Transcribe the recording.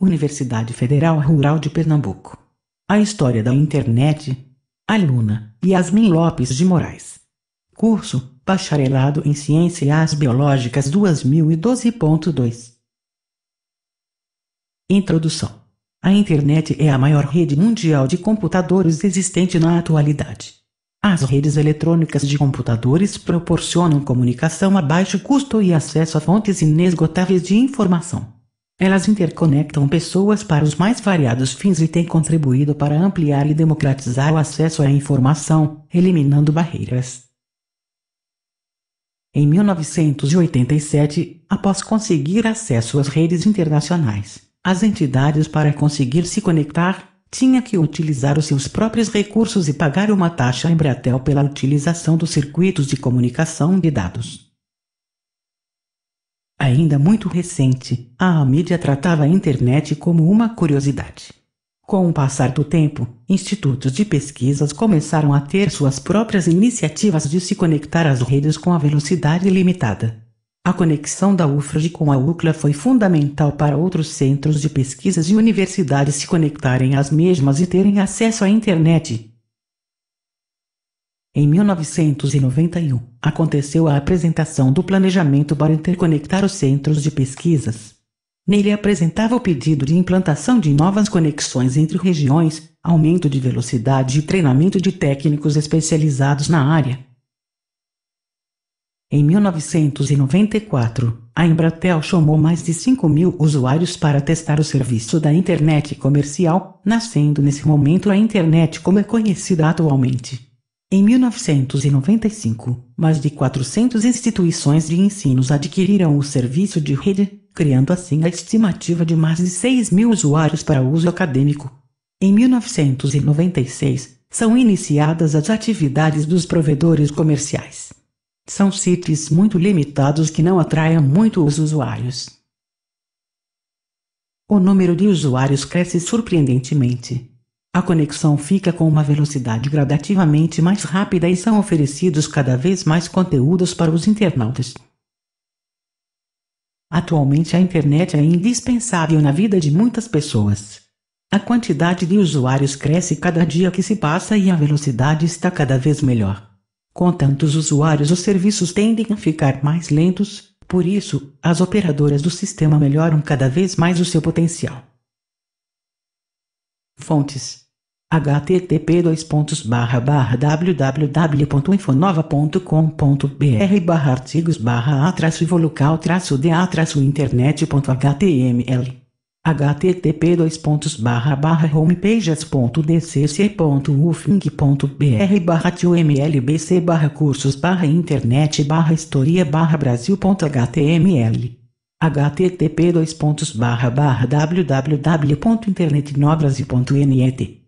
Universidade Federal Rural de Pernambuco. A História da Internet. Aluna, Yasmin Lopes de Moraes. Curso, Bacharelado em Ciências Biológicas 2012.2. Introdução. A internet é a maior rede mundial de computadores existente na atualidade. As redes eletrônicas de computadores proporcionam comunicação a baixo custo e acesso a fontes inesgotáveis de informação. Elas interconectam pessoas para os mais variados fins e têm contribuído para ampliar e democratizar o acesso à informação, eliminando barreiras. Em 1987, após conseguir acesso às redes internacionais, as entidades para conseguir se conectar tinha que utilizar os seus próprios recursos e pagar uma taxa em Embratel pela utilização dos circuitos de comunicação de dados ainda muito recente, a mídia tratava a internet como uma curiosidade. Com o passar do tempo, institutos de pesquisas começaram a ter suas próprias iniciativas de se conectar às redes com a velocidade limitada. A conexão da UFRJ com a UCLA foi fundamental para outros centros de pesquisas e universidades se conectarem às mesmas e terem acesso à internet, em 1991, aconteceu a apresentação do planejamento para interconectar os centros de pesquisas. Nele apresentava o pedido de implantação de novas conexões entre regiões, aumento de velocidade e treinamento de técnicos especializados na área. Em 1994, a Embratel chamou mais de 5 mil usuários para testar o serviço da internet comercial, nascendo nesse momento a internet como é conhecida atualmente. Em 1995, mais de 400 instituições de ensino adquiriram o serviço de rede, criando assim a estimativa de mais de 6 mil usuários para uso acadêmico. Em 1996, são iniciadas as atividades dos provedores comerciais. São sítios muito limitados que não atraem muito os usuários. O número de usuários cresce surpreendentemente. A conexão fica com uma velocidade gradativamente mais rápida e são oferecidos cada vez mais conteúdos para os internautas. Atualmente, a internet é indispensável na vida de muitas pessoas. A quantidade de usuários cresce cada dia que se passa e a velocidade está cada vez melhor. Com tantos usuários, os serviços tendem a ficar mais lentos, por isso, as operadoras do sistema melhoram cada vez mais o seu potencial. Fontes http www.infonova.com.br barra artigos barra a traço volucal traço de a traço internet.html http dois pontos barra barra homepages.dcc.ufink.br barra tmlbc barra cursos barra internet barra historia barra brasil.html http dois pontos barra barra www.internetnobrasi.net